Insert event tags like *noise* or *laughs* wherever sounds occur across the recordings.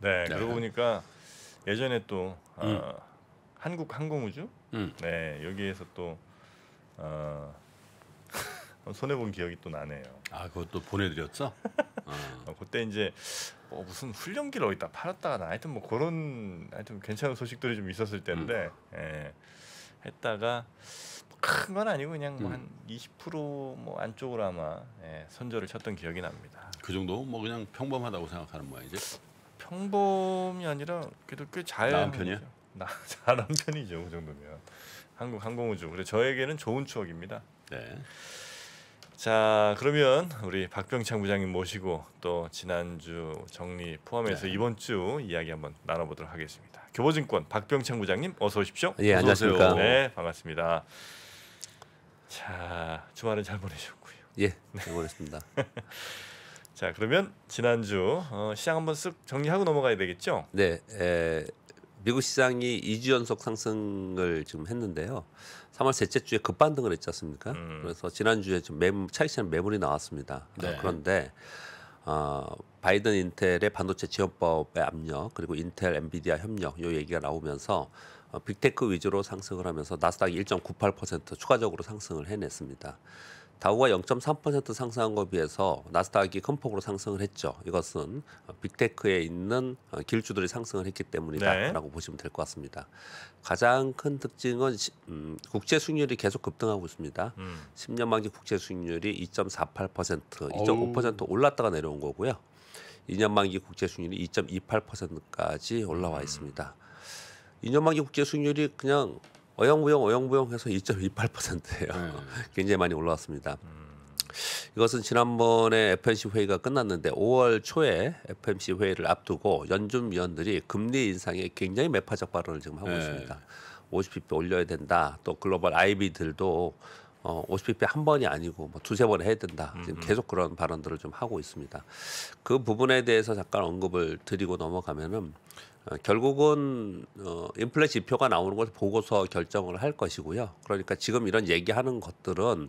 네, 네, 그러고 보니까 예전에 또 어, 음. 한국 항공우주 음. 네 여기에서 또 어, *laughs* 손해 본 기억이 또 나네요. 아 그것도 보내드렸죠? *laughs* 어. 그때 이제 뭐 무슨 훈련기를 어디다 팔았다가 하여튼 뭐 그런 하여튼 괜찮은 소식들이 좀 있었을 때데 음. 예, 했다가 뭐 큰건 아니고 그냥 뭐한 음. 20%뭐 안쪽으로 아마 예, 선절을 쳤던 기억이 납니다. 그 정도? 뭐 그냥 평범하다고 생각하는 모양이지? 평범이 아니라 그래도 꽤잘나 편이야? *laughs* 나 잘한 편이죠 그 정도면 한국 항공우주 그래 저에게는 좋은 추억입니다. 네. 자 그러면 우리 박병창 부장님 모시고 또 지난주 정리 포함해서 네. 이번 주 이야기 한번 나눠보도록 하겠습니다. 교보증권 박병창 부장님 어서 오십시오. 예 어서 안녕하십니까. 네 반갑습니다. 자 주말은 잘 보내셨고요. 예잘 네. 보냈습니다. *laughs* 자 그러면 지난주 어, 시장 한번 쓱 정리하고 넘어가야 되겠죠? 네. 에, 미국 시장이 2주 연속 상승을 지금 했는데요. 3월 셋째 주에 급반등을 했지 않습니까? 음. 그래서 지난주에 좀매 차익시장 매물이 나왔습니다. 네. 그런데 어, 바이든 인텔의 반도체 지원법의 압력 그리고 인텔 엔비디아 협력 요 얘기가 나오면서 어, 빅테크 위주로 상승을 하면서 나스닥이 1.98% 추가적으로 상승을 해냈습니다. 다우가 0.3% 상승한 것에 비해서 나스닥이 큰 폭으로 상승을 했죠. 이것은 빅테크에 있는 길주들이 상승을 했기 때문이다라고 네. 보시면 될 것 같습니다. 가장 큰 특징은 음, 국제 수익률이 계속 급등하고 있습니다. 음. 10년 만기 국제 수익률이 2.48%, 2.5% 올랐다가 내려온 거고요. 2년 만기 국제 수익률이 2.28%까지 올라와 음. 있습니다. 음. 2년 만기 국제 수익률이 그냥 어영부영 어영부영 해서 2.28%예요. 네. *laughs* 굉장히 많이 올라왔습니다. 음. 이것은 지난번에 FMC 회의가 끝났는데 5월 초에 FMC 회의를 앞두고 연준 위원들이 금리 인상에 굉장히 매파적 발언을 지금 하고 네. 있습니다. 50bp 올려야 된다. 또 글로벌 아이비들도 어, 50bp 한 번이 아니고 뭐 두세 번 해야 된다. 지금 음음. 계속 그런 발언들을 좀 하고 있습니다. 그 부분에 대해서 잠깐 언급을 드리고 넘어가면은 어, 결국은 어, 인플레 지표가 나오는 것을 보고서 결정을 할 것이고요. 그러니까 지금 이런 얘기하는 것들은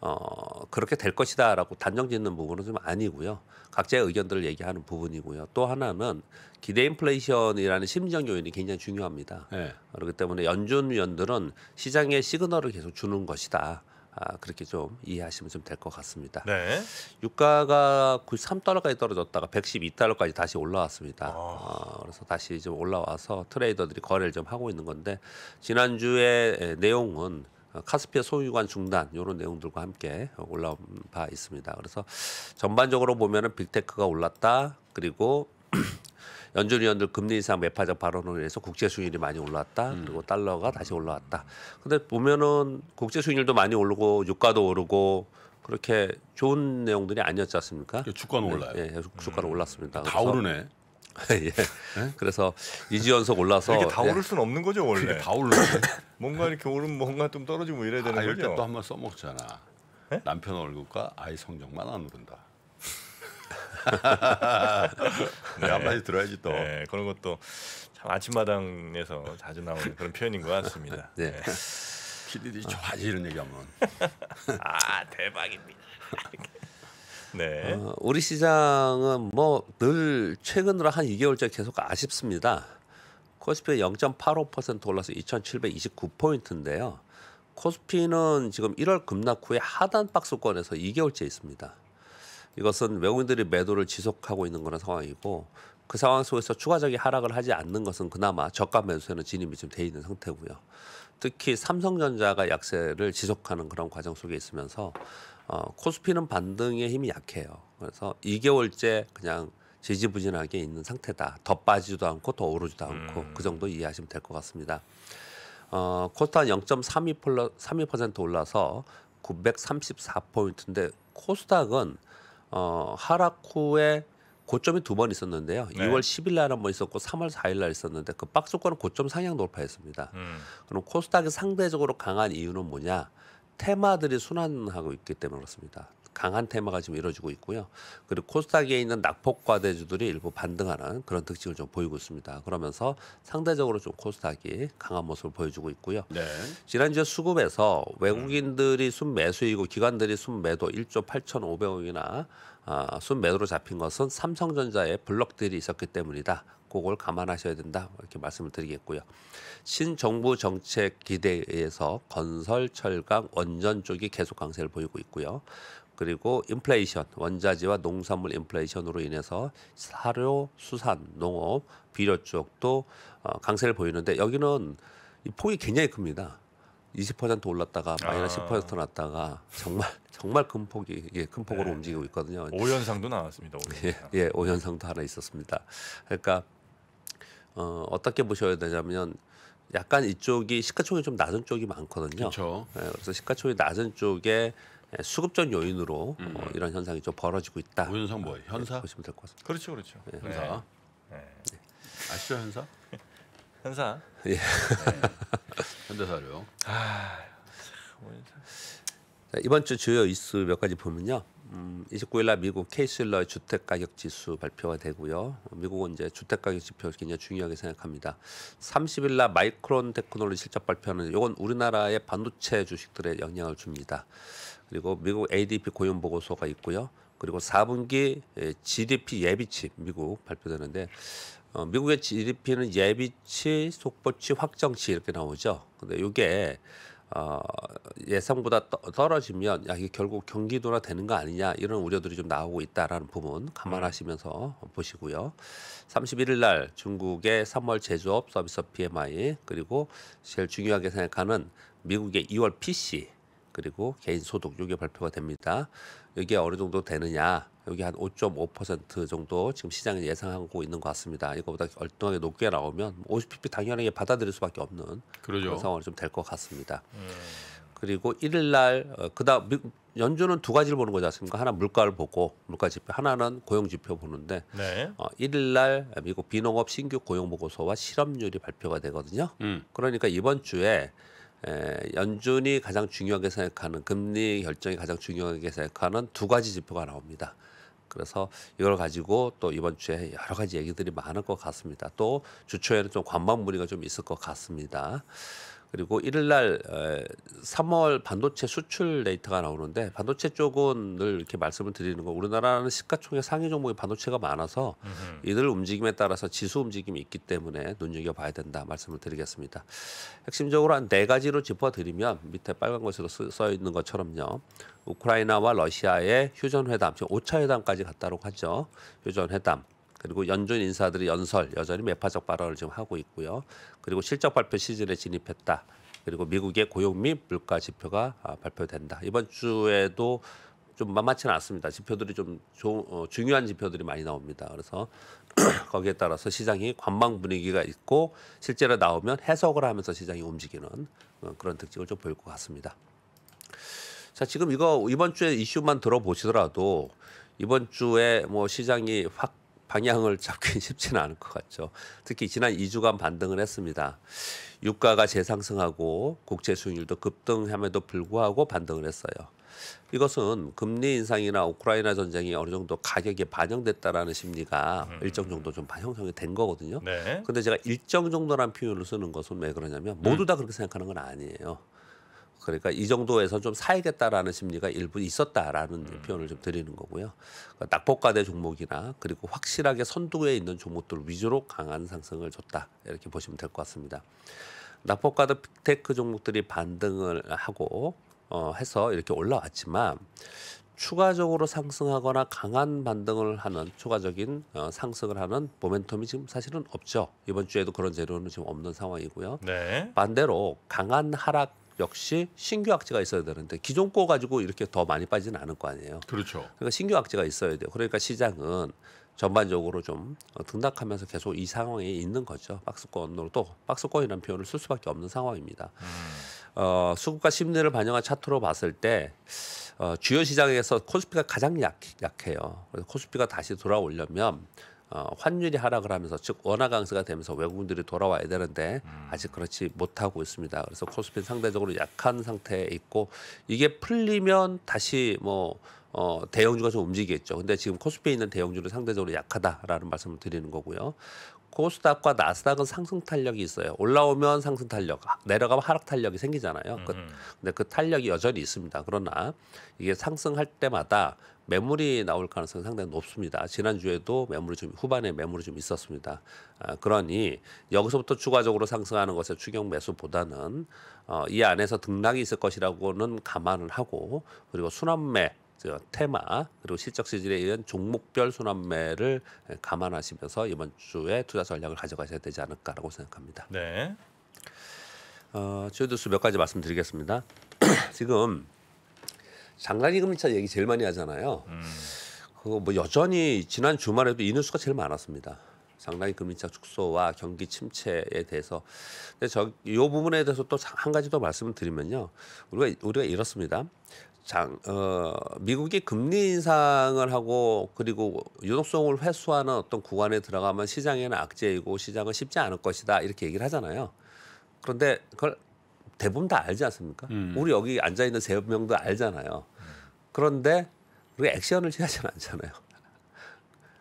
어, 그렇게 될 것이다라고 단정 짓는 부분은 좀 아니고요. 각자의 의견들을 얘기하는 부분이고요. 또 하나는 기대 인플레이션이라는 심리적 요인이 굉장히 중요합니다. 네. 그렇기 때문에 연준 위원들은 시장에 시그널을 계속 주는 것이다. 아, 그렇게 좀 이해하시면 좀 될 것 같습니다. 네. 유가가 93달러까지 떨어졌다가 112달러까지 다시 올라왔습니다. 아. 어, 그래서 다시 좀 올라와서 트레이더들이 거래를 좀 하고 있는 건데 지난주에 예, 내용은 카스피아 소유관 중단 이런 내용들과 함께 올라온 바 있습니다. 그래서 전반적으로 보면은 빅테크가 올랐다 그리고 연준 위원들 금리 인상 매파적 발언으로 인해서 국제 수익률이 많이 올라왔다 음. 그리고 달러가 다시 올라왔다. 근데 보면은 국제 수익률도 많이 오르고 유가도 오르고 그렇게 좋은 내용들이 아니었지 않습니까? 예, 주가는 네, 올라요. 예, 예 주가는 음. 올랐습니다. 다 오르네. *laughs* 예. 네? 그래서 이지 연속 올라서 이게 다 예. 오를 수는 없는 거죠 원래. 다오르 *laughs* 뭔가 이렇게 오르 뭔가 좀 떨어지고 뭐 이래야 되는 아, 거죠. 이럴 때또 한 번 써먹잖아. 네? 남편 얼굴과 아이 성적만 안 오른다. 네. 네. 한 마디 들어야지 또. 네, 그런 것도 참 아침마당에서 자주 나오는 그런 표현인 것 같습니다. 네. 네. 피디들이 좋아지 이런 얘기하면. 아 대박입니다. 네. 어, 우리 시장은 뭐 늘 최근으로 한 2개월째 계속 아쉽습니다. 코스피 0.85% 올라서 2,729포인트인데요. 코스피는 지금 1월 급락 후에 하단 박스권에서 2개월째 있습니다. 이것은 외국인들이 매도를 지속하고 있는 그런 상황이고 그 상황 속에서 추가적인 하락을 하지 않는 것은 그나마 저가 매수에는 진입이 지돼 있는 상태고요. 특히 삼성전자가 약세를 지속하는 그런 과정 속에 있으면서 어, 코스피는 반등의 힘이 약해요. 그래서 2개월째 그냥 지지부진하게 있는 상태다. 더 빠지지도 않고 더 오르지도 않고 음. 그 정도 이해하시면 될 것 같습니다. 어, 코스닥 0.32% 32% 올라서 934포인트인데 코스닥은 어, 하락 후에 고점이 두 번 있었는데요. 네. 2월 10일 날 한 번 있었고 3월 4일 날 있었는데 그 박스권은 고점 상향 돌파했습니다. 음. 그럼 코스닥이 상대적으로 강한 이유는 뭐냐? 테마들이 순환하고 있기 때문에 그렇습니다. 강한 테마가 지금 이루어지고 있고요. 그리고 코스닥에 있는 낙폭과 대주들이 일부 반등하는 그런 특징을 좀 보이고 있습니다. 그러면서 상대적으로 좀 코스닥이 강한 모습을 보여주고 있고요. 네. 지난주 수급에서 외국인들이 음. 순매수이고 기관들이 순매도 1조 8,500억이나 아, 순매도로 잡힌 것은 삼성전자의 블록들이 있었기 때문이다. 그걸 감안하셔야 된다 이렇게 말씀을 드리겠고요. 신정부 정책 기대에 의해서 건설, 철강, 원전 쪽이 계속 강세를 보이고 있고요. 그리고 인플레이션, 원자재와 농산물 인플레이션으로 인해서 사료, 수산, 농업, 비료 쪽도 어, 강세를 보이는데 여기는 이 폭이 굉장히 큽니다. 20% 올랐다가 마이너스 아. 10% 났다가 정말 *laughs* 정말 큰 폭이 예, 큰 폭으로 네. 움직이고 있거든요. 오연상도 나왔습니다. 오연상. 예, 예, 오연상도 하나 있었습니다. 그러니까 어, 어떻게 보셔야 되냐면 약간 이쪽이 시가총액이 좀 낮은 쪽이 많거든요. 그렇죠. 예, 그래서 시가총액 이 낮은 쪽에 예, 수급적 요인으로 어, 음. 어, 이런 현상이 좀 벌어지고 있다. 우현상 뭐예요? 예, 현사? 네, 보시면 될 것 같습니다. 그렇죠, 그렇죠. 예, 네. 현사. 네. 네. 아시죠, 현사? *laughs* 현사. 예. 네. 현대사료. 아, 자, 이번 주 주요 이슈 몇 가지 보면요. 음, 29일 날 미국 케이슬러의 주택 가격 지수 발표가 되고요. 미국은 이제 주택 가격 지표 굉장히 중요하게 생각합니다. 30일 날 마이크론 테크놀로지 실적 발표는 이건 우리나라의 반도체 주식들에 영향을 줍니다. 그리고 미국 ADP 고용 보고서가 있고요. 그리고 4분기 GDP 예비치 미국 발표되는데 어, 미국의 GDP는 예비치, 속보치, 확정치 이렇게 나오죠. 근데 이게 어, 예상보다 떠, 떨어지면 야, 이게 결국 경기도나 되는 거 아니냐 이런 우려들이 좀 나오고 있다라는 부분 감안하시면서 음. 보시고요. 31일 날 중국의 3월 제조업 서비스 PMI 그리고 제일 중요하게 생각하는 미국의 2월 PC 그리고 개인 소득 요게 발표가 됩니다. 이게 어느 정도 되느냐? 여기 한 5.5% 정도 지금 시장이 예상하고 있는 것 같습니다. 이거보다 얼뚱하게 높게 나오면 50pp 당연하게 받아들일 수밖에 없는 그러죠. 그런 상황이 좀 될 것 같습니다. 음. 그리고 1일 날 어, 그다음 연준은 두 가지를 보는 거지 않습니까? 하나 물가를 보고 물가 지표, 하나는 고용 지표 보는데 네. 어, 1일 날 미국 비농업 신규 고용 보고서와 실업률이 발표가 되거든요. 음. 그러니까 이번 주에 에, 연준이 가장 중요하게 생각하는 금리 결정이 가장 중요하게 생각하는 두 가지 지표가 나옵니다. 그래서 이걸 가지고 또 이번 주에 여러 가지 얘기들이 많을 것 같습니다. 또 주초에는 좀 관망 문의가 좀 있을 것 같습니다. 그리고 일일날 3월 반도체 수출 데이터가 나오는데 반도체 쪽은 늘 이렇게 말씀을 드리는 거 우리나라는 시가총액 상위 종목이 반도체가 많아서 이들 움직임에 따라서 지수 움직임이 있기 때문에 눈여겨봐야 된다 말씀을 드리겠습니다. 핵심적으로 한 네 가지로 짚어드리면 밑에 빨간 것으로 써 있는 것처럼요. 우크라이나와 러시아의 휴전회담, 지금 5차 회담까지 갔다고 하죠. 휴전회담. 그리고 연준 인사들의 연설 여전히 매파적 발언을 지금 하고 있고요. 그리고 실적 발표 시즌에 진입했다. 그리고 미국의 고용 및 물가 지표가 아, 발표된다. 이번 주에도 좀 만만치는 않습니다. 지표들이 좀 조, 어, 중요한 지표들이 많이 나옵니다. 그래서 *clears throat* 거기에 따라서 시장이 관망 분위기가 있고 실제로 나오면 해석을 하면서 시장이 움직이는 어, 그런 특징을 좀 보일 것 같습니다. 자, 지금 이거 이번 주에 이슈만 들어보시더라도 이번 주에 뭐 시장이 확 방향을 잡기 *laughs* 쉽지는 않을 것 같죠. 특히 지난 2주간 반등을 했습니다. 유가가 재상승하고 국제 수익률도 급등함에도 불구하고 반등을 했어요. 이것은 금리 인상이나 우크라이나 전쟁이 어느 정도 가격에 반영됐다라는 심리가 음. 일정 정도 좀형성이된 거거든요. 네. 근데 제가 일정 정도라는 표현을 쓰는 것은 왜 그러냐면 모두 음. 다 그렇게 생각하는 건 아니에요. 그러니까 이 정도에서 좀 사야겠다라는 심리가 일부 있었다라는 음. 표현을 좀 드리는 거고요. 그러니까 낙폭과대 종목이나 그리고 확실하게 선두에 있는 종목들 위주로 강한 상승을 줬다 이렇게 보시면 될 것 같습니다. 낙폭과대 빅테크 종목들이 반등을 하고 어, 해서 이렇게 올라왔지만 추가적으로 상승하거나 강한 반등을 하는 추가적인 어, 상승을 하는 모멘텀이 지금 사실은 없죠. 이번 주에도 그런 재료는 지금 없는 상황이고요. 네. 반대로 강한 하락 역시 신규 악재가 있어야 되는데 기존 거 가지고 이렇게 더 많이 빠지는 않을 거 아니에요. 그렇죠. 그러니까 신규 악재가 있어야 돼요. 그러니까 시장은 전반적으로 좀 등락하면서 계속 이 상황에 있는 거죠. 박스권으로 또 박스권이라는 표현을 쓸 수밖에 없는 상황입니다. 음. 어, 수급과 심리를 반영한 차트로 봤을 때 어, 주요 시장에서 코스피가 가장 약, 약해요. 그래서 코스피가 다시 돌아오려면 어, 환율이 하락을 하면서 즉 원화 강세가 되면서 외국인들이 돌아와야 되는데 음. 아직 그렇지 못하고 있습니다. 그래서 코스피는 상대적으로 약한 상태에 있고 이게 풀리면 다시 뭐 어, 대형주가 좀 움직이겠죠. 근데 지금 코스피에 있는 대형주는 상대적으로 약하다라는 말씀을 드리는 거고요. 코스닥과 나스닥은 상승 탄력이 있어요. 올라오면 상승 탄력, 내려가면 하락 탄력이 생기잖아요. 그, 음. 근데 그 탄력이 여전히 있습니다. 그러나 이게 상승할 때마다 매물이 나올 가능성이 상당히 높습니다. 지난주에도 매물이 좀 후반에 매물이 좀 있었습니다. 아, 그러니 여기서부터 추가적으로 상승하는 것에 추경 매수보다는 어, 이 안에서 등락이 있을 것이라고는 감안을 하고 그리고 순환매 테마 그리고 실적 시즌에 의한 종목별 순환매를 감안하시면서 이번 주에 투자 전략을 가져가셔야 되지 않을까라고 생각합니다. 네. 어, 주요 뉴스 몇 가지 말씀드리겠습니다. *clears throat* 지금 장관이 금리차 얘기 제일 많이 하잖아요. 음. 그뭐 여전히 지난 주말에도 이 뉴스가 제일 많았습니다. 장당이 금리차 축소와 경기 침체에 대해서 근데 저이 부분에 대해서 또 한 가지 더 말씀을 드리면요 우리가 우리가 이렇습니다 장, 어, 미국이 금리 인상을 하고 그리고 유동성을 회수하는 어떤 구간에 들어가면 시장에는 악재이고 시장은 쉽지 않을 것이다 이렇게 얘기를 하잖아요 그런데 그걸 대부분 다 알지 않습니까? 음. 우리 여기 앉아 있는 세 명도 알잖아요. 그런데 우리 액션을 취하지는 않잖아요.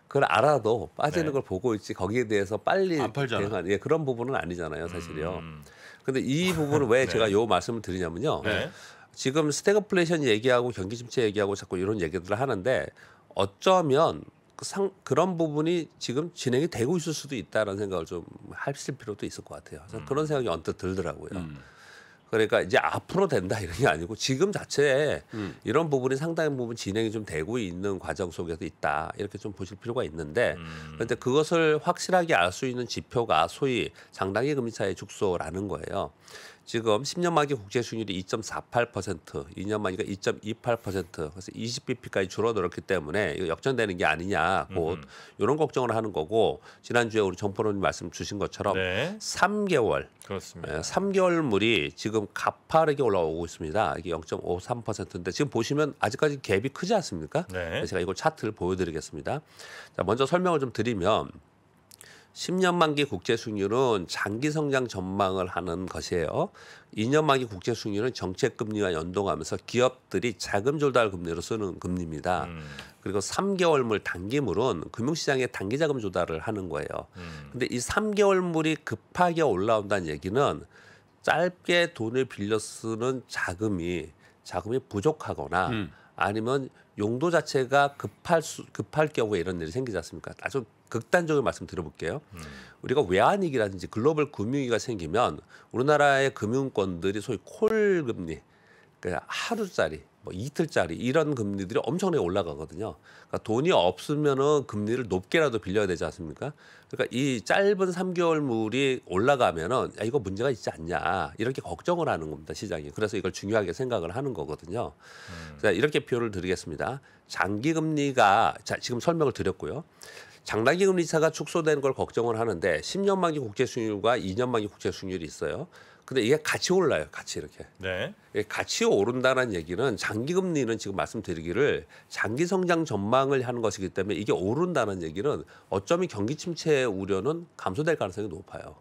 그걸 알아도 빠지는 네. 걸 보고 있지 거기에 대해서 빨리 대응하 예, 그런 부분은 아니잖아요, 사실이요. 음. 근데 이 부분을 왜 *laughs* 네. 제가 요 말씀을 드리냐면요. 네. 지금 스태그플레이션 얘기하고 경기 침체 얘기하고 자꾸 이런 얘기들을 하는데 어쩌면 그 상, 그런 부분이 지금 진행이 되고 있을 수도 있다는 생각을 좀 하실 필요도 있을 것 같아요. 음. 그런 생각이 언뜻 들더라고요. 음. 그러니까 이제 앞으로 된다 이런 게 아니고 지금 자체에 음. 이런 부분이 상당히 부분 진행이 좀 되고 있는 과정 속에서 있다 이렇게 좀 보실 필요가 있는데 음. 그런데 그것을 확실하게 알 수 있는 지표가 소위 장단기 금리 차의 축소라는 거예요. 지금 10년 만기 국채 수익률이 2.48%, 2년 만기가 2.28%, 그래서 20bp까지 줄어들었기 때문에 이거 역전되는 게 아니냐고 음. 이런 걱정을 하는 거고 지난주에 우리 정포로님 말씀 주신 것처럼 네. 3개월, 그렇습니다. 3개월물이 예, 지금 가파르게 올라오고 있습니다. 이게 0.53%인데 지금 보시면 아직까지 갭이 크지 않습니까? 네. 제가 이걸 차트를 보여드리겠습니다. 자, 먼저 설명을 좀 드리면 10년 만기 국제 수익률은 장기 성장 전망을 하는 것이에요. 2년 만기 국제 수익률은 정책 금리와 연동하면서 기업들이 자금 조달 금리로 쓰는 금리입니다. 음. 그리고 3개월물 단기물은 금융시장에 단기 자금 조달을 하는 거예요. 음. 근데 이 3개월물이 급하게 올라온다는 얘기는 짧게 돈을 빌려 쓰는 자금이 자금이 부족하거나 음. 아니면 용도 자체가 급할 수 급할 경우에 이런 일이 생기지 않습니까? 아주 극단적으로 말씀드려볼게요. 음. 우리가 외환위기라든지 글로벌 금융위기가 생기면 우리나라의 금융권들이 소위 콜 금리, 그니까 하루짜리, 뭐 이틀짜리 이런 금리들이 엄청나게 올라가거든요. 그러니까 돈이 없으면은 금리를 높게라도 빌려야 되지 않습니까? 그러니까 이 짧은 3개월물이 올라가면은 야, 이거 문제가 있지 않냐 이렇게 걱정을 하는 겁니다 시장이. 그래서 이걸 중요하게 생각을 하는 거거든요. 음. 자 이렇게 표를 드리겠습니다. 장기 금리가 자 지금 설명을 드렸고요. 장단기 금리 차가 축소되는 걸 걱정을 하는데 10년 만기 국채 수익률과 2년 만기 국채 수익률이 있어요. 근데 이게 같이 올라요. 같이 이렇게. 네. 예, 같이 오른다는 얘기는 장기 금리는 지금 말씀드리기를 장기 성장 전망을 하는 것이기 때문에 이게 오른다는 얘기는 어쩌면 경기 침체 우려는 감소될 가능성이 높아요.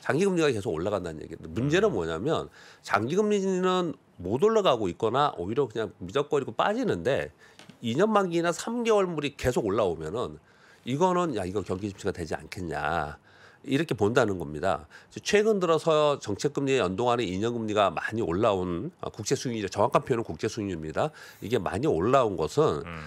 장기 금리가 계속 올라간다는 얘기예요. 문제는 음. 뭐냐면 장기 금리는 못 올라가고 있거나 오히려 그냥 미적거리고 빠지는데 2년 만기나 3개월 물이 계속 올라오면은 이거는 야 이거 경기 침체가 되지 않겠냐. 이렇게 본다는 겁니다. 최근 들어서 정책금리에 연동하는 인연금리가 많이 올라온 아, 국제 수익률 정확한 표현은 국제 수익률입니다. 이게 많이 올라온 것은 음.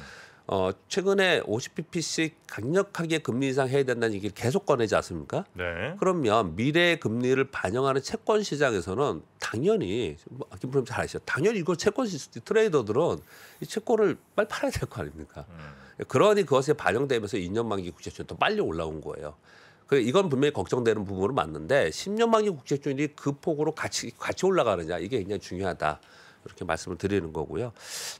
어, 최근에 50pp씩 강력하게 금리 인상 해야 된다는 얘기를 계속 꺼내지 않습니까? 네. 그러면 미래의 금리를 반영하는 채권 시장에서는 당연히 뭐, 김프롬 잘 아시죠? 당연히 이걸 채권 시스템 트레이더들은 이 채권을 빨리 팔아야 될 거 아닙니까? 음. 그러니 그것에 반영되면서 2년 만기 국채주는 더 빨리 올라온 거예요. 그 이건 분명히 걱정되는 부분은 맞는데 10년 만기 국채주인이 그 폭으로 같이 같이 올라가느냐 이게 굉장히 중요하다. 이렇게 말씀을 드리는 거고요.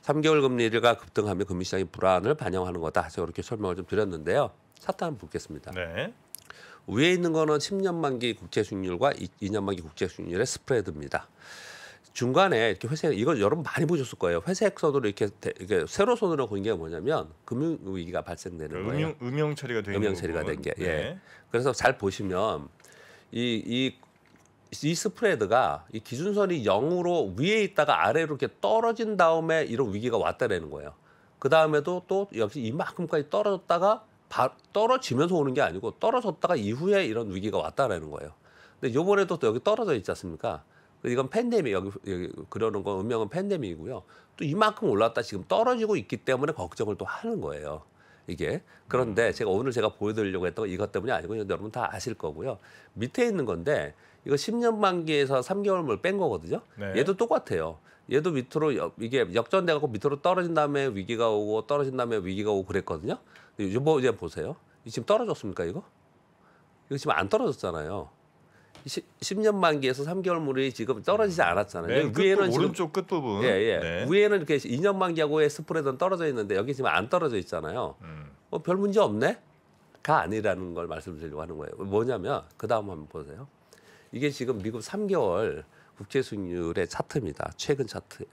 3개월 금리가 급등하면 금융시장이 불안을 반영하는 거다. 제가 이렇게 설명을 좀 드렸는데요. 차트 한번 보겠습니다. 네. 위에 있는 거는 10년 만기 국채 수익률과 2년 만기 국채 수익률의 스프레드입니다. 중간에 이렇게 회색 이건 여러분 많이 보셨을 거예요. 회색 선으로 이렇게, 이렇게 세로 선으로 건게 뭐냐면 금융 위기가 발생되는 음용, 거예요. 음영 처리가 된 음영 처리가 된 게. 예. 네. 예. 그래서 잘 보시면 이이 이 스프레드가 이 기준선이 0으로 위에 있다가 아래로 이렇게 떨어진 다음에 이런 위기가 왔다라는 거예요. 그 다음에도 또 역시 이만큼까지 떨어졌다가 바, 떨어지면서 오는 게 아니고 떨어졌다가 이후에 이런 위기가 왔다라는 거예요. 근데 요번에도 또 여기 떨어져 있지 않습니까? 그 이건 팬데믹 여기, 여기 그러는건음영은 팬데믹이고요. 또 이만큼 올랐다 지금 떨어지고 있기 때문에 걱정을 또 하는 거예요. 이게 그런데 제가 오늘 제가 보여드리려고 했던 건 이것 때문이 아니고 여러분 다 아실 거고요. 밑에 있는 건데 이거 10년 만기에서 3개월물 뺀 거거든요. 네. 얘도 똑같아요. 얘도 밑으로 역, 이게 역전돼 갖고 밑으로 떨어진 다음에 위기가 오고 떨어진 다음에 위기가 오고 그랬거든요. 요번 이제 보세요. 지금 떨어졌습니까 이거? 이거 지금 안 떨어졌잖아요. 10, 년 만기에서 3개월 물이 지금 떨어지지 음. 않았잖아요. 네, 위에는 지금, 오른쪽 끝부분. 예, 예. 네. 위에는 이렇게 2년 만기하고의 스프레드는 떨어져 있는데 여기 지금 안 떨어져 있잖아요. 음. 어, 별 문제 없네? 가 아니라는 걸 말씀드리려고 하는 거예요. 뭐냐면 그 다음 한번 보세요. 이게 지금 미국 3개월 국제 수익률의 차트입니다. 최근 차트예요.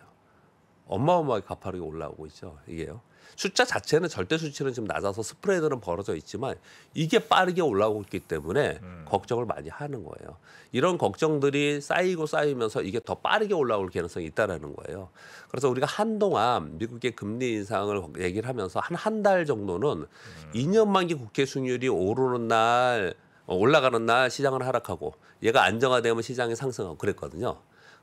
어마어마하게 가파르게 올라오고 있죠. 이게요. 숫자 자체는 절대 수치는 지금 낮아서 스프레드는 벌어져 있지만 이게 빠르게 올라오고 있기 때문에 음. 걱정을 많이 하는 거예요. 이런 걱정들이 쌓이고 쌓이면서 이게 더 빠르게 올라올 가능성이 있다라는 거예요. 그래서 우리가 한동안 미국의 금리 인상을 얘기를 하면서 한 한 달 정도는 음. 2년 만기 국회 수율이 오르는 날 어, 올라가는 날 시장은 하락하고 얘가 안정화되면 시장이 상승하고 그랬거든요.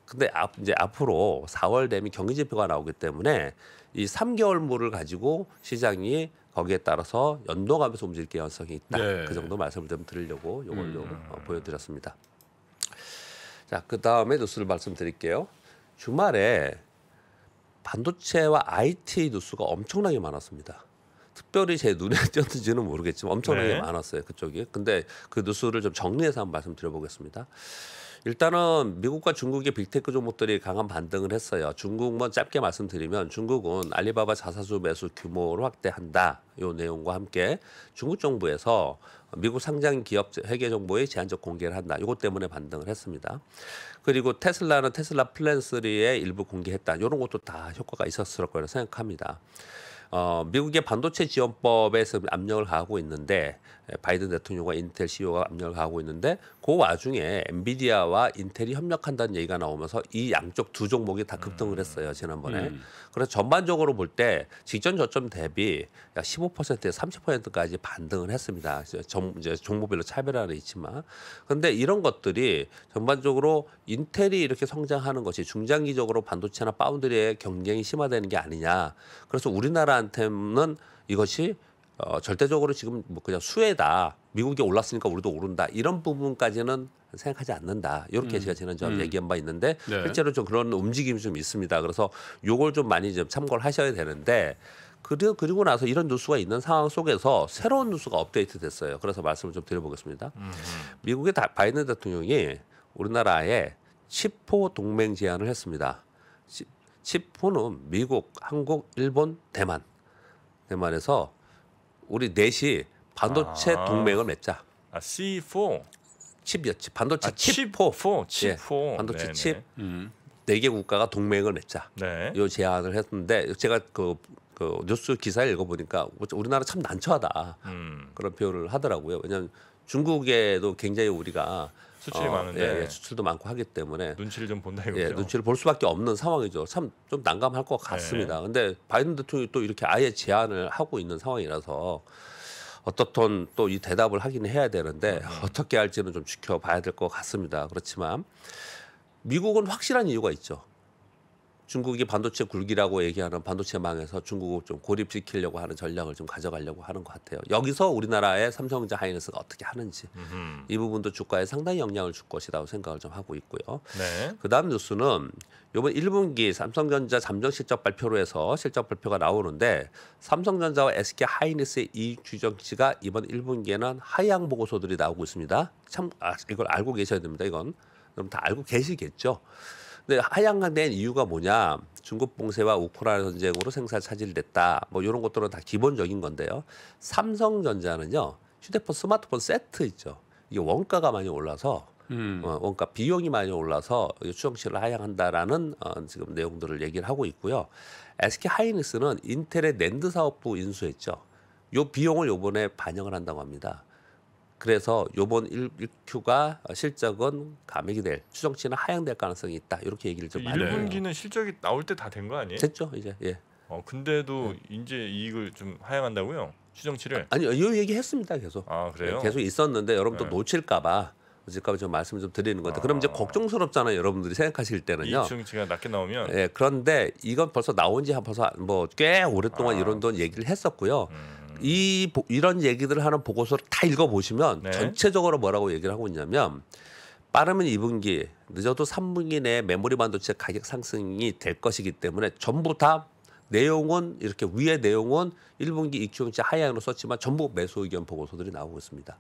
근데 앞, 이제 앞으로 4월 되면 경기 지표가 나오기 때문에 이 3개월물을 가지고 시장이 거기에 따라서 연동하면서 움직일 가능성이 있다. 네. 그 정도 말씀을 좀 드리려고 요걸 음. 어, 보여드렸습니다. 자, 그 다음에 뉴스를 말씀드릴게요. 주말에 반도체와 IT 뉴스가 엄청나게 많았습니다. 특별히 제 눈에 *laughs* 띄었는지는 모르겠지만 엄청나게 네. 많았어요 그쪽이. 근데 그 뉴스를 좀 정리해서 한번 말씀드려보겠습니다. 일단은 미국과 중국의 빅테크 종목들이 강한 반등을 했어요. 중국만 짧게 말씀드리면 중국은 알리바바 자사주 매수 규모를 확대한다. 요 내용과 함께 중국 정부에서 미국 상장 기업 회계 정보의 제한적 공개를 한다. 이것 때문에 반등을 했습니다. 그리고 테슬라는 테슬라 플랜3의 일부 공개했다. 이런 것도 다 효과가 있었을 거라 고 생각합니다. 어, 미국의 반도체 지원법에서 압력을 가하고 있는데 예, 바이든 대통령과 인텔 CEO가 압력을 가하고 있는데 그 와중에 엔비디아와 인텔이 협력한다는 얘기가 나오면서 이 양쪽 두 종목이 다 급등을 음. 했어요 지난번에. 음. 그래서 전반적으로 볼 때 직전 저점 대비 약 15%에서 30%까지 반등을 했습니다. 정, 이제 종목별로 차별화는 있지만, 그런데 이런 것들이 전반적으로 인텔이 이렇게 성장하는 것이 중장기적으로 반도체나 파운드리의 경쟁이 심화되는 게 아니냐. 그래서 우리나라한테는 이것이 어, 절대적으로 지금 뭐 그냥 수혜다. 미국이 올랐으니까 우리도 오른다. 이런 부분까지는 생각하지 않는다. 이렇게 음. 제가 지난주에 음. 얘기한 바 있는데 네. 실제로 좀 그런 움직임이 좀 있습니다. 그래서 요걸 좀 많이 좀 참고를 하셔야 되는데 그리고, 그리고 나서 이런 뉴스가 있는 상황 속에서 새로운 뉴스가 업데이트 됐어요. 그래서 말씀을 좀 드려보겠습니다. 음. 음. 미국의 다, 바이든 대통령이 우리나라에 치포 동맹 제안을 했습니다. 치, 0 1는 미국, 한국, 일본, 대만. 대만에서 우리 넷이 반도체 아. 동맹을 맺자. 아, C4 칩이었지. 반도체 아, 칩 4, 칩 예, 반도체 네네. 칩. 음. 네개 국가가 동맹을 맺자. 네. 요 제안을 했는데 제가 그, 그 뉴스 기사를 읽어보니까 우리나라 참 난처하다. 음. 그런 표현을 하더라고요. 왜냐하면 중국에도 굉장히 우리가 수출이 어, 많은데 예, 예, 수출도 많고 하기 때문에 눈치를 좀 본다 예, 이거죠. 예, 눈치를 볼 수밖에 없는 상황이죠. 참 좀 난감할 것 같습니다. 네. 근데 바이든 대통령이 또 이렇게 아예 제안을 하고 있는 상황이라서 어떻든 또 이 대답을 하긴 해야 되는데 네. 어떻게 할지는 좀 지켜봐야 될 것 같습니다. 그렇지만 미국은 확실한 이유가 있죠. 중국이 반도체 굴기라고 얘기하는 반도체 망에서 중국을 좀 고립시키려고 하는 전략을 좀 가져가려고 하는 것 같아요. 여기서 우리나라의 삼성전자 하이닉스가 어떻게 하는지 음흠. 이 부분도 주가에 상당히 영향을 줄 것이라고 생각을 좀 하고 있고요. 네. 그다음 뉴스는 이번 1분기 삼성전자 잠정 실적 발표로 해서 실적 발표가 나오는데 삼성전자와 SK 하이닉스의 이익 규정치가 이번 1분기에는 하향 보고서들이 나오고 있습니다. 참 아, 이걸 알고 계셔야 됩니다. 이건 그럼 다 알고 계시겠죠. 근데 하향된 이유가 뭐냐? 중국 봉쇄와 우크라이나 전쟁으로 생산 차질됐다. 뭐 이런 것들은 다 기본적인 건데요. 삼성전자는요. 휴대폰, 스마트폰 세트 있죠. 이게 원가가 많이 올라서 음. 어, 원가 비용이 많이 올라서 추정치를 하향한다라는 어, 지금 내용들을 얘기를 하고 있고요. SK 하이닉스는 인텔의 랜드 사업부 인수했죠. 요 비용을 요번에 반영을 한다고 합니다. 그래서 요번 1Q가 실적은 감액이 될 추정치는 하향될 가능성이 있다. 이렇게 얘기를 좀 많이 해요. 1분기는 실적이 나올 때 다 된 거 아니에요? 됐죠, 이제. 예. 어, 근데도 네. 이제 이익을 좀 하향한다고요? 추정치를? 아, 아니요. 이 얘기 했습니다, 계속. 아, 그래요? 예, 계속 있었는데 여러분도 네. 예. 놓칠까 봐 어제까지 좀 말씀을 좀 드리는 건데 아. 그럼 이제 아. 걱정스럽잖아요 여러분들이 생각하실 때는요. 이중치가 낮게 나오면. 예, 그런데 이건 벌써 나온 지 벌써 뭐 꽤 오랫동안 아. 이런 돈 얘기를 했었고요. 음. 이 이런 얘기들을 하는 보고서를 다 읽어 보시면 네. 전체적으로 뭐라고 얘기를 하고 있냐면 빠르면 2분기, 늦어도 3분기 내에 메모리 반도체 가격 상승이 될 것이기 때문에 전부 다 내용은 이렇게 위의 내용은 1분기 EQ용치 하향으로 썼지만 전부 매수 의견 보고서들이 나오고 있습니다.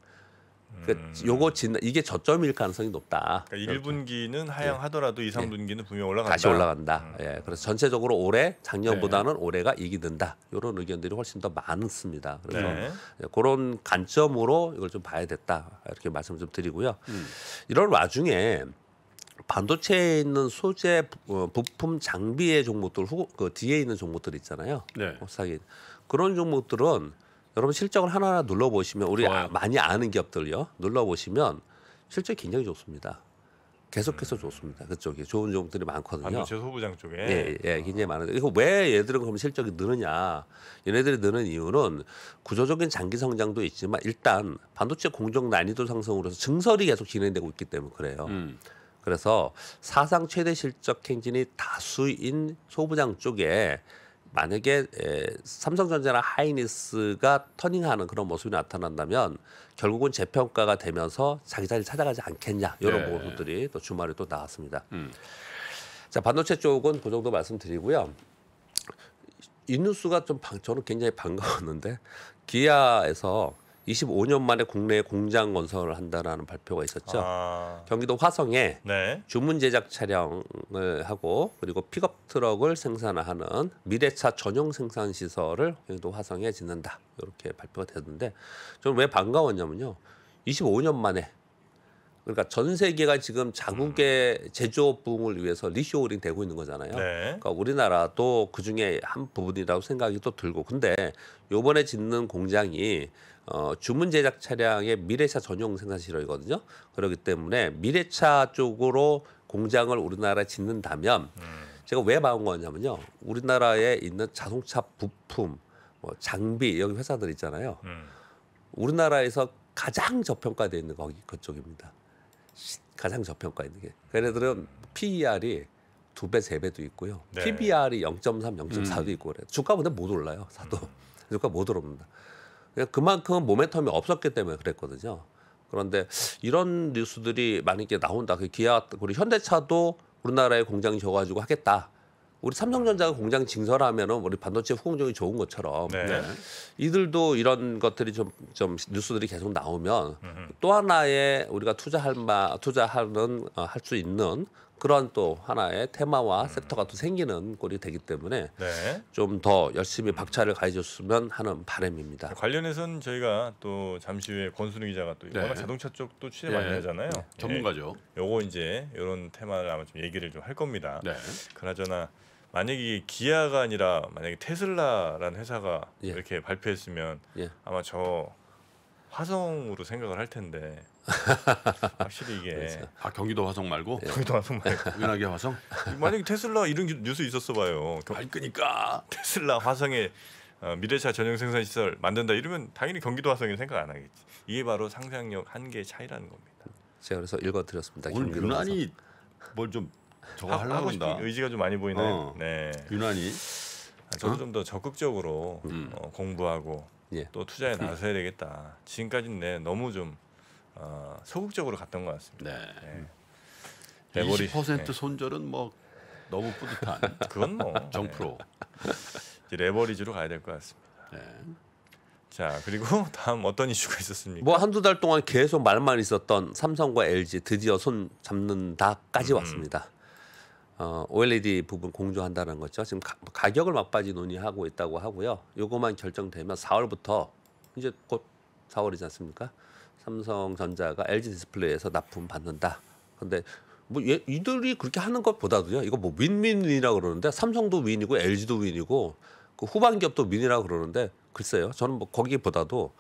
그러니까 요거 진 이게 저점일 가능성이 높다. 그러니까 1분기는 예. 하향하더라도 예. 2, 3분기는 분명 올라간다. 다시 올라간다. 음. 예. 그래서 전체적으로 올해 작년보다는 네. 올해가 이기든다 이런 의견들이 훨씬 더 많습니다. 그래서 네. 그런 예, 관점으로 이걸 좀 봐야 됐다. 이렇게 말씀 좀 드리고요. 음. 이런 와중에 반도체에 있는 소재 어, 부품 장비의 종목들 후, 그 뒤에 있는 종목들 있잖아요. 네. 그런 종목들은 여러분 실적을 하나하나 눌러보시면 우리 아 많이 아는 기업들요 눌러보시면 실적 이 굉장히 좋습니다. 계속해서 음. 좋습니다. 그쪽에 좋은 종들이 많거든요. 반도체 소부장 쪽에 예, 예, 굉장히 많은데 이거 왜 얘들은 그럼 실적이 느느냐? 얘네들이 느는 이유는 구조적인 장기 성장도 있지만 일단 반도체 공정 난이도 상승으로서 증설이 계속 진행되고 있기 때문에 그래요. 음. 그래서 사상 최대 실적 행진이 다수인 소부장 쪽에 만약에 에, 삼성전자나 하이니스가 터닝하는 그런 모습이 나타난다면 결국은 재평가가 되면서 자기 자리 찾아가지 않겠냐 이런 네. 모습들이 또 주말에 또 나왔습니다. 음. 자 반도체 쪽은 그 정도 말씀드리고요. 이 뉴스가 좀 방, 저는 굉장히 반가웠는데 기아에서 25년 만에 국내에 공장 건설을 한다라는 발표가 있었죠. 아. 경기도 화성에 네. 주문 제작 차량을 하고 그리고 픽업 트럭을 생산하는 미래차 전용 생산 시설을 경기도 화성에 짓는다. 이렇게 발표가 됐는데 저는 왜 반가웠냐면요. 25년 만에 그러니까 전 세계가 지금 자국의 음. 제조업 붕을 위해서 리쇼링 되고 있는 거잖아요. 네. 그러니까 우리나라도 그 중에 한 부분이라고 생각이 또 들고 근데 요번에 짓는 공장이 어, 주문 제작 차량의 미래차 전용 생산 시설이거든요. 그렇기 때문에 미래차 쪽으로 공장을 우리나라에 짓는다면 음. 제가 왜 막은 거냐면요. 우리나라에 있는 자동차 부품, 뭐 장비 여기 회사들 있잖아요. 음. 우리나라에서 가장 저평가돼 있는 거기 그쪽입니다. 가장 저평가 있는 게. 그네들은 PER이 두 배, 세 배도 있고요. 네. PBR이 0.3, 0.4도 음. 있고 그래요. 주가 보다못 올라요. 사도. 음. 주가 못 오릅니다. 그러니까 그만큼 모멘텀이 없었기 때문에 그랬거든요. 그런데 이런 뉴스들이 만약게 나온다. 그 기아 우리 현대차도 우리나라에 공장 지어가지고 하겠다. 우리 삼성전자가 공장 징설하면은 우리 반도체 후공정이 좋은 것처럼 네. 네. 이들도 이런 것들이 좀, 좀 뉴스들이 계속 나오면 음흠. 또 하나의 우리가 투자할 마 투자하는 어, 할수 있는 그러한또 하나의 테마와 음. 섹터가 또 생기는 꼴이 되기 때문에 네. 좀더 열심히 박차를 가해줬으면 하는 바람입니다. 관련해서는 저희가 또 잠시 후에 권순우 기자가 또 네. 자동차 쪽도 취재 네. 많이 하잖아요. 네. 예. 전문가죠. 예, 요거 이제 이런 테마를 아마 좀 얘기를 좀 할 겁니다. 네. 그나저나 만약에 기아가 아니라 만약에 테슬라라는 회사가 예. 이렇게 발표했으면 예. 아마 저 화성으로 생각을 할 텐데 *laughs* 확실히 이게 그렇죠. 아 경기도 화성 말고 예. 경기도 화성 말고 *laughs* 은하계 화성 만약에 테슬라 이런 뉴스 있었어 봐요 밝으니까 테슬라 화성에 어, 미래차 전용 생산 시설 만든다 이러면 당연히 경기도 화성이 생각 안 하겠지 이게 바로 상상력 한계 차이라는 겁니다 제가 그래서 읽어드렸습니다 오늘 유난히 뭘좀 저거 하려고 한다 의지가 좀 많이 보이네 어, 네. 유난히 아, 저도 어? 좀더 적극적으로 음. 어, 공부하고 예. 또 투자에 음. 나서야 되겠다. 지금까지는 네, 너무 좀 어, 소극적으로 갔던 것 같습니다. 네. 네. 대머리, 20% 네. 손절은 뭐 너무 뿌듯한. *laughs* 그건 뭐 *laughs* 정프로 네. 레버리지로 가야 될 것 같습니다. 네. 자 그리고 *laughs* 다음 어떤 이슈가 있었습니까? 뭐 한두 달 동안 계속 말만 있었던 삼성과 LG 드디어 손 잡는다까지 음. 왔습니다. 어, OLED 부분 공조한다는 거죠. 지금 가, 격을 막바지 논의하고 있다고 하고요. 요것만 결정되면 4월부터 이제 곧 4월이지 않습니까? 삼성전자가 LG 디스플레이에서 납품 받는다. 근데 뭐 얘, 이들이 그렇게 하는 것보다도요. 이거 뭐 윈윈이라고 그러는데 삼성도 윈이고 LG도 윈이고 그 후반 기업도 윈이라고 그러는데 글쎄요. 저는 뭐 거기보다도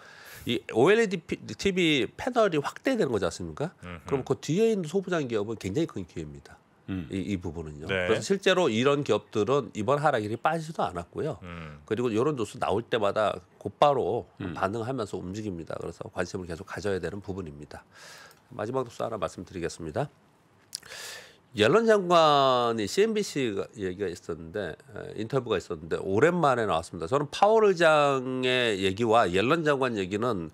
이 OLED TV 패널이 확대되는 거지 않습니까? 음흠. 그럼 그 뒤에 있는 소부장 기업은 굉장히 큰 기회입니다. 음. 이, 이, 부분은요. 네. 그래서 실제로 이런 기업들은 이번 하락일이 빠지지도 않았고요. 음. 그리고 이런 뉴스 나올 때마다 곧바로 음. 반응하면서 움직입니다. 그래서 관심을 계속 가져야 되는 부분입니다. 마지막 뉴스 하나 말씀드리겠습니다. 옐런 장관이 CNBC 얘기가 있었는데 인터뷰가 있었는데 오랜만에 나왔습니다. 저는 파월 의장의 얘기와 옐런 장관 얘기는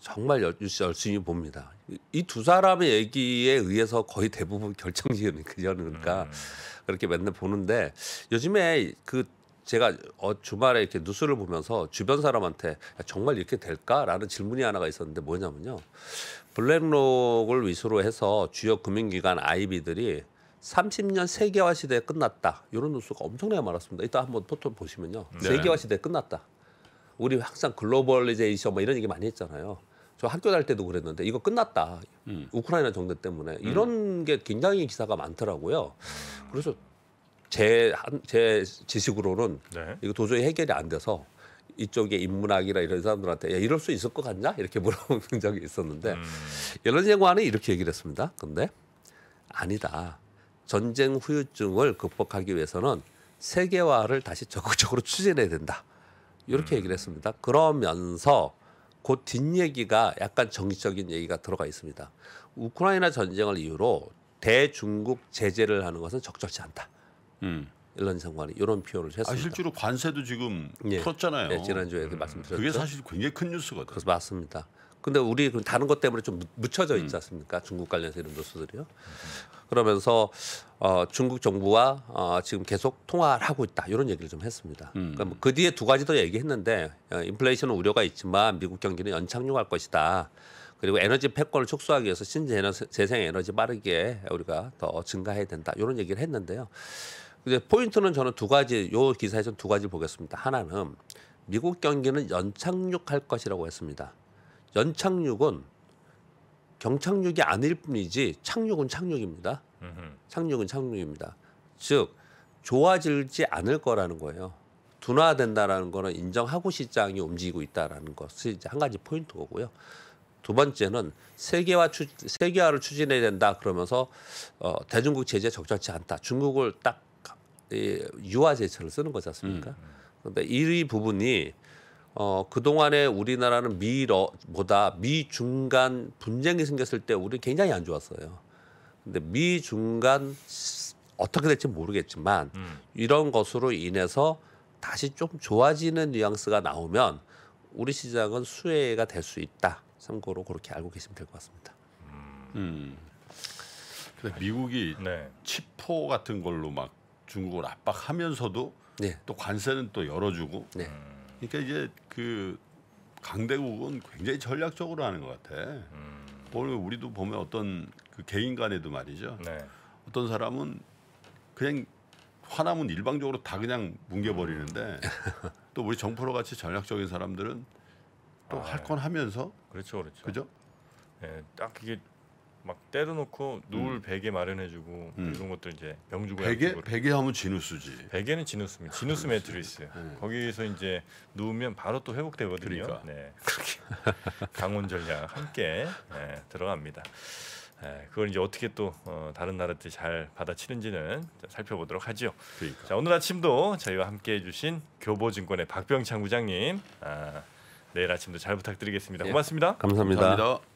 정말 열심히 봅니다. 이 두 사람의 얘기에 의해서 거의 대부분 결정지은 그러니까 음. 그렇게 맨날 보는데 요즘에 그 제가 어, 주말에 이렇게 뉴스를 보면서 주변 사람한테 정말 이렇게 될까라는 질문이 하나가 있었는데 뭐냐면요. 블랙록을 위주로 해서 주요 금융기관 아이비들이 30년 세계화 시대에 끝났다. 이런 뉴스가 엄청나게 많았습니다. 이따 한번 포토 보시면요. 네. 세계화 시대에 끝났다. 우리 항상 글로벌리제이션 뭐 이런 얘기 많이 했잖아요. 저 학교 다닐 때도 그랬는데 이거 끝났다. 음. 우크라이나 정전 때문에 음. 이런 음. 게 굉장히 기사가 많더라고요. 그래서 제, 제 지식으로는 네. 이거 도저히 해결이 안 돼서 이쪽에 인문학이나 이런 사람들한테 야, 이럴 수 있을 것 같냐? 이렇게 *laughs* 물어본 적이 있었는데 음. 이제 연구안에 이렇게 얘기를 했습니다. 근데 아니다. 전쟁 후유증을 극복하기 위해서는 세계화를 다시 적극적으로 추진해야 된다. 이렇게 음. 얘기를 했습니다. 그러면서 곧 뒷얘기가 약간 정치적인 얘기가 들어가 있습니다. 우크라이나 전쟁을 이유로 대중국 제재를 하는 것은 적절치 않다. 음. 이런상관이 이런 표현을 했습니다. 아, 실제로 관세도 지금 예. 풀었잖아요. 네, 지난주에 음. 말씀드렸죠. 그게 사실 굉장히 큰 뉴스거든요. 그래서 맞습니다. 근데 우리 그 다른 것 때문에 좀 묻혀져 있지 음. 않습니까? 음. 중국 관련해서 이런 뉴스들이요. 그러면서 어, 중국 정부와 어, 지금 계속 통화를 하고 있다 이런 얘기를 좀 했습니다. 음. 그러니까 뭐 그 뒤에 두 가지 더 얘기했는데 어, 인플레이션 우려가 있지만 미국 경기는 연착륙할 것이다. 그리고 에너지 패권을 축소하기 위해서 신재생 에너지 빠르게 우리가 더 증가해야 된다 이런 얘기를 했는데요. 근데 포인트는 저는 두 가지 요 기사에서 두 가지 보겠습니다. 하나는 미국 경기는 연착륙할 것이라고 했습니다. 연착륙은 경착륙이 아닐 뿐이지 착륙은 착륙입니다. 으흠. 착륙은 착륙입니다. 즉 좋아질지 않을 거라는 거예요. 둔화된다라는 거는 인정하고 시장이 움직이고 있다라는 것이 이제 한 가지 포인트고요. 두 번째는 세계화 추, 세계화를 추진해야 된다 그러면서 어, 대중국 제재 적절치 않다. 중국을 딱 이, 유화 제철을 쓰는 거잖습니까 음, 음. 그런데 이 부분이 어, 그동안에 우리나라는 미러보다 미중간 분쟁이 생겼을 때 우리 굉장히 안 좋았어요. 근데 미중간 어떻게 될지 모르겠지만 음. 이런 것으로 인해서 다시 좀 좋아지는 뉘앙스가 나오면 우리 시장은 수혜가 될 수 있다. 참고로 그렇게 알고 계시면 될 것 같습니다. 음. 음. 근데 미국이 네. 치포 같은 걸로 막 중국을 압박하면서도 네. 또 관세는 또 열어주고 네. 음. 그러니까 이제 그 강대국은 굉장히 전략적으로 하는 것 같아. 음. 오늘 우리도 보면 어떤 그 개인 간에도 말이죠. 네. 어떤 사람은 그냥 화나면 일방적으로 다 그냥 뭉개버리는데 음. *laughs* 또 우리 정프로 같이 전략적인 사람들은 또 할건 아. 하면서 그렇죠, 그렇죠. 그죠? 예, 딱 이게 막 때려놓고 누울 음. 베개 마련해주고 뭐 음. 이런 것들 이제 병주고 베개 베개 하면 진우스지. 베개는 진우스입니다. 아, 진우스 매트리스. 네. 거기서 에 이제 누우면 바로 또 회복되거든요. 그러니까. 네, 그렇게 *laughs* 강원 전략 함께 네, 들어갑니다. 네, 그걸 이제 어떻게 또 어, 다른 나라들이 잘 받아치는지는 살펴보도록 하죠. 그러니까. 자, 오늘 아침도 저희와 함께해 주신 교보증권의 박병창 부장님 아, 내일 아침도 잘 부탁드리겠습니다. 예. 고맙습니다. 예. 감사합니다. 감사합니다.